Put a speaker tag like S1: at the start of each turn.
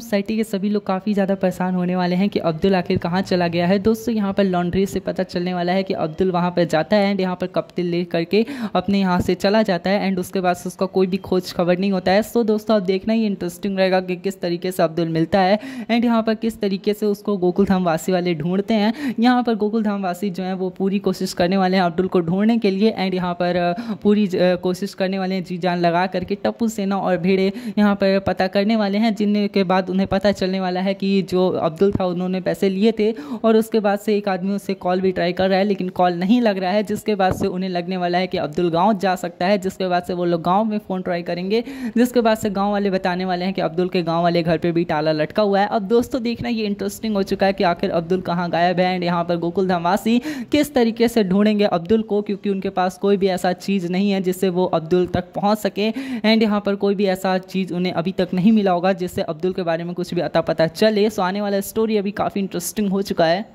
S1: society के सभी लोग काफ़ी ज़्यादा परेशान होने वाले हैं कि अब्दुल आखिर कहाँ चला गया है दोस्तों यहाँ पर लॉन्ड्री से पता चलने वाला है कि अब्दुल वहाँ पर जाता है एंड यहाँ पर कप्तिल ले करके अपने यहाँ से चला जाता है एंड उसके बाद उसका कोई भी खोज खबर नहीं होता है सो दोस्तों अब देखना ही इंटरेस्टिंग रहेगा कि किस तरीके से अब्दुल मिलता है एंड यहाँ पर किस तरीके से उसको गोकुल धाम वासी वाले ढूंढते हैं यहाँ पर गोकुल धाम वासी जो है वो पूरी कोशिश करने वाले हैं अब्दुल को ढूंढने के लिए एंड यहाँ पर पूरी कोशिश करने वाले हैं जी जान लगा करके टप्पू सेना और भेड़े यहाँ पर पता करने वाले हैं जिनके बाद बाद उन्हें पता चलने वाला है कि जो अब्दुल था उन्होंने पैसे लिए थे और उसके बाद से एक आदमी उससे कॉल भी ट्राई कर रहा है लेकिन कॉल नहीं लग रहा है जिसके बाद से उन्हें लगने वाला है कि अब्दुल गाँव जा सकता है जिसके बाद से वो लोग गाँव में फ़ोन ट्राई करेंगे जिसके बाद से गाँव वाले बताने वाले हैं कि अब्दुल के गाँव वाले घर पर भी ताला लटका हुआ है अब दोस्तों देखना ये इंटरेस्टिंग हो चुका है कि आखिर अब्दुल कहाँ गायब है एंड यहाँ पर गोकुल धमवासी किस तरीके से ढूंढेंगे अब्दुल को क्योंकि उनके पास कोई भी ऐसा चीज़ नहीं है जिससे वो अब्दुल तक पहुँच सके एंड यहाँ पर कोई भी ऐसा चीज़ उन्हें अभी तक नहीं मिला होगा जिससे अब्दुल के बारे बारे में कुछ भी अता पता चले सो आने वाला स्टोरी अभी काफ़ी इंटरेस्टिंग हो चुका है